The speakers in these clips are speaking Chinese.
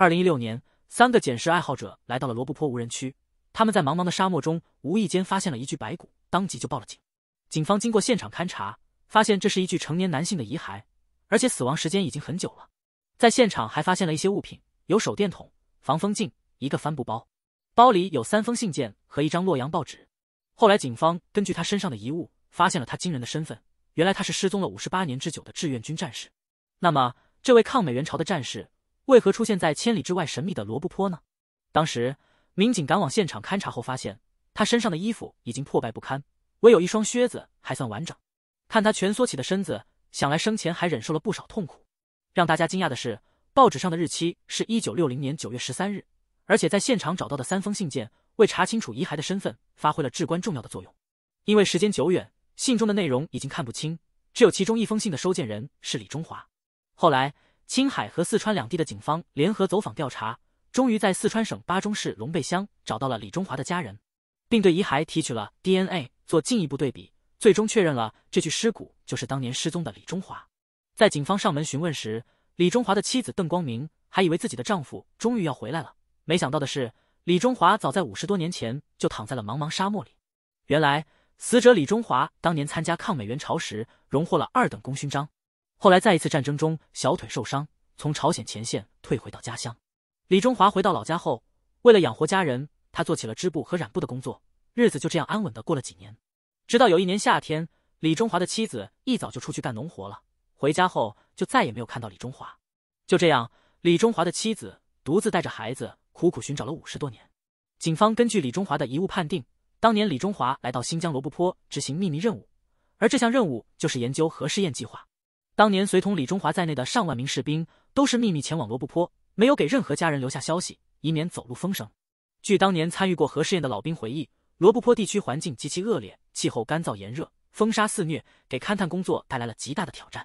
二零一六年，三个捡尸爱好者来到了罗布泊无人区。他们在茫茫的沙漠中无意间发现了一具白骨，当即就报了警。警方经过现场勘查，发现这是一具成年男性的遗骸，而且死亡时间已经很久了。在现场还发现了一些物品，有手电筒、防风镜、一个帆布包，包里有三封信件和一张洛阳报纸。后来，警方根据他身上的遗物，发现了他惊人的身份。原来他是失踪了五十八年之久的志愿军战士。那么，这位抗美援朝的战士？为何出现在千里之外神秘的罗布泊呢？当时民警赶往现场勘查后，发现他身上的衣服已经破败不堪，唯有一双靴子还算完整。看他蜷缩起的身子，想来生前还忍受了不少痛苦。让大家惊讶的是，报纸上的日期是一九六零年九月十三日，而且在现场找到的三封信件，为查清楚遗骸的身份发挥了至关重要的作用。因为时间久远，信中的内容已经看不清，只有其中一封信的收件人是李中华。后来。青海和四川两地的警方联合走访调查，终于在四川省巴中市龙背乡找到了李中华的家人，并对遗骸提取了 DNA 做进一步对比，最终确认了这具尸骨就是当年失踪的李中华。在警方上门询问时，李中华的妻子邓光明还以为自己的丈夫终于要回来了，没想到的是，李中华早在五十多年前就躺在了茫茫沙漠里。原来，死者李中华当年参加抗美援朝时，荣获了二等功勋章。后来，在一次战争中，小腿受伤，从朝鲜前线退回到家乡。李中华回到老家后，为了养活家人，他做起了织布和染布的工作，日子就这样安稳的过了几年。直到有一年夏天，李中华的妻子一早就出去干农活了，回家后就再也没有看到李中华。就这样，李中华的妻子独自带着孩子苦苦寻找了五十多年。警方根据李中华的遗物判定，当年李中华来到新疆罗布泊执行秘密任务，而这项任务就是研究核试验计划。当年随同李中华在内的上万名士兵都是秘密前往罗布泊，没有给任何家人留下消息，以免走漏风声。据当年参与过核试验的老兵回忆，罗布泊地区环境极其恶劣，气候干燥炎热，风沙肆虐，给勘探工作带来了极大的挑战。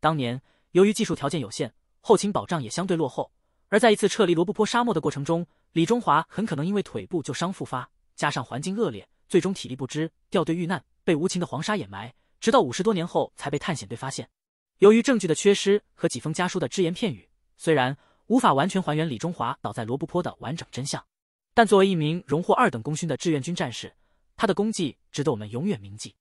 当年由于技术条件有限，后勤保障也相对落后。而在一次撤离罗布泊沙漠的过程中，李中华很可能因为腿部旧伤复发，加上环境恶劣，最终体力不支，掉队遇难，被无情的黄沙掩埋，直到五十多年后才被探险队发现。由于证据的缺失和几封家书的只言片语，虽然无法完全还原李中华倒在罗布泊的完整真相，但作为一名荣获二等功勋的志愿军战士，他的功绩值得我们永远铭记。